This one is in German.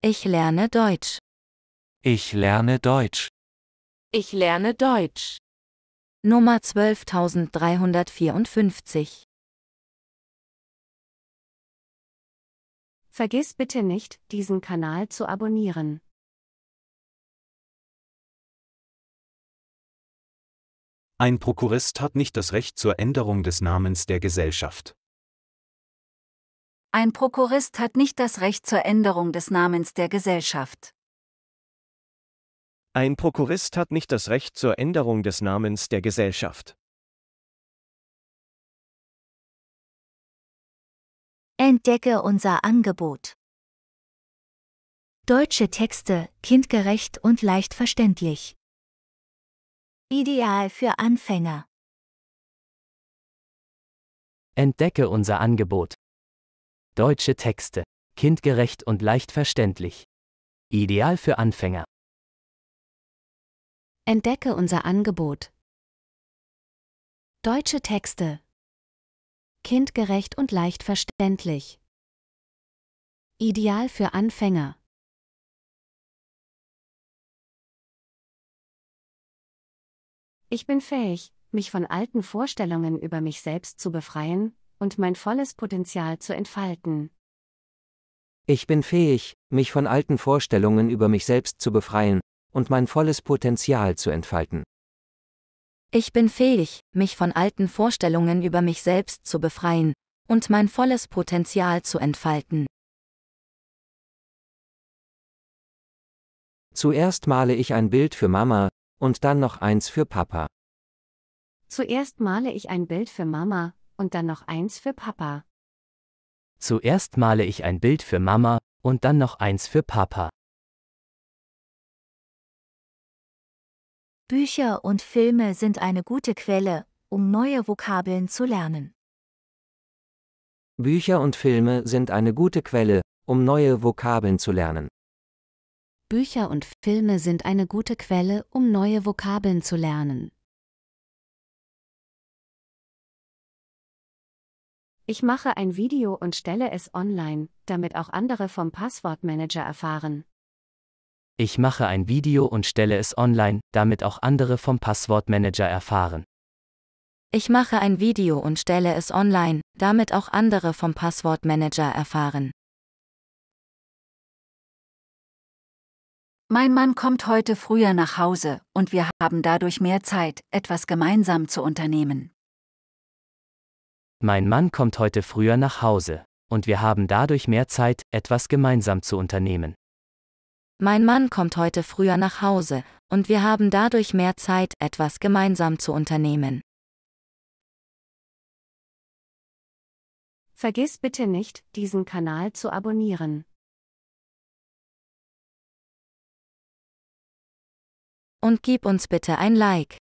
Ich lerne Deutsch. Ich lerne Deutsch. Ich lerne Deutsch. Nummer 12354. Vergiss bitte nicht, diesen Kanal zu abonnieren. Ein Prokurist hat nicht das Recht zur Änderung des Namens der Gesellschaft. Ein Prokurist hat nicht das Recht zur Änderung des Namens der Gesellschaft. Ein Prokurist hat nicht das Recht zur Änderung des Namens der Gesellschaft. Entdecke unser Angebot. Deutsche Texte, kindgerecht und leicht verständlich. Ideal für Anfänger. Entdecke unser Angebot. Deutsche Texte. Kindgerecht und leicht verständlich. Ideal für Anfänger. Entdecke unser Angebot. Deutsche Texte. Kindgerecht und leicht verständlich. Ideal für Anfänger. Ich bin fähig, mich von alten Vorstellungen über mich selbst zu befreien, und mein volles Potenzial zu entfalten. Ich bin fähig, mich von alten Vorstellungen über mich selbst zu befreien und mein volles Potenzial zu entfalten. Ich bin fähig, mich von alten Vorstellungen über mich selbst zu befreien und mein volles Potenzial zu entfalten. Zuerst male ich ein Bild für Mama und dann noch eins für Papa. Zuerst male ich ein Bild für Mama und dann noch eins für Papa. Zuerst male ich ein Bild für Mama und dann noch eins für Papa. Bücher und Filme sind eine gute Quelle, um neue Vokabeln zu lernen. Bücher und Filme sind eine gute Quelle, um neue Vokabeln zu lernen. Bücher und Filme sind eine gute Quelle, um neue Vokabeln zu lernen. Ich mache ein Video und stelle es online, damit auch andere vom Passwortmanager erfahren. Ich mache ein Video und stelle es online, damit auch andere vom Passwortmanager erfahren. Ich mache ein Video und stelle es online, damit auch andere vom Passwortmanager erfahren. Mein Mann kommt heute früher nach Hause, und wir haben dadurch mehr Zeit, etwas gemeinsam zu unternehmen. Mein Mann kommt heute früher nach Hause, und wir haben dadurch mehr Zeit, etwas gemeinsam zu unternehmen. Mein Mann kommt heute früher nach Hause, und wir haben dadurch mehr Zeit, etwas gemeinsam zu unternehmen. Vergiss bitte nicht, diesen Kanal zu abonnieren. Und gib uns bitte ein Like.